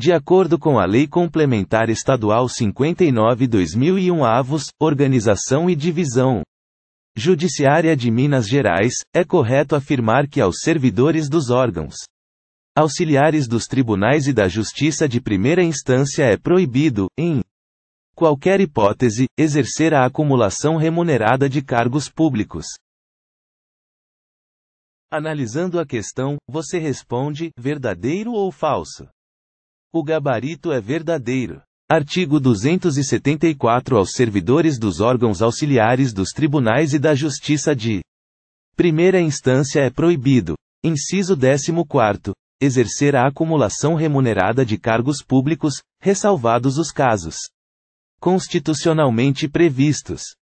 De acordo com a Lei Complementar Estadual 59-2001 Avos, organização e divisão judiciária de Minas Gerais, é correto afirmar que aos servidores dos órgãos auxiliares dos tribunais e da justiça de primeira instância é proibido, em qualquer hipótese, exercer a acumulação remunerada de cargos públicos. Analisando a questão, você responde verdadeiro ou falso? O gabarito é verdadeiro. Artigo 274 aos servidores dos órgãos auxiliares dos tribunais e da justiça de primeira instância é proibido. Inciso 14 exercer a acumulação remunerada de cargos públicos, ressalvados os casos constitucionalmente previstos.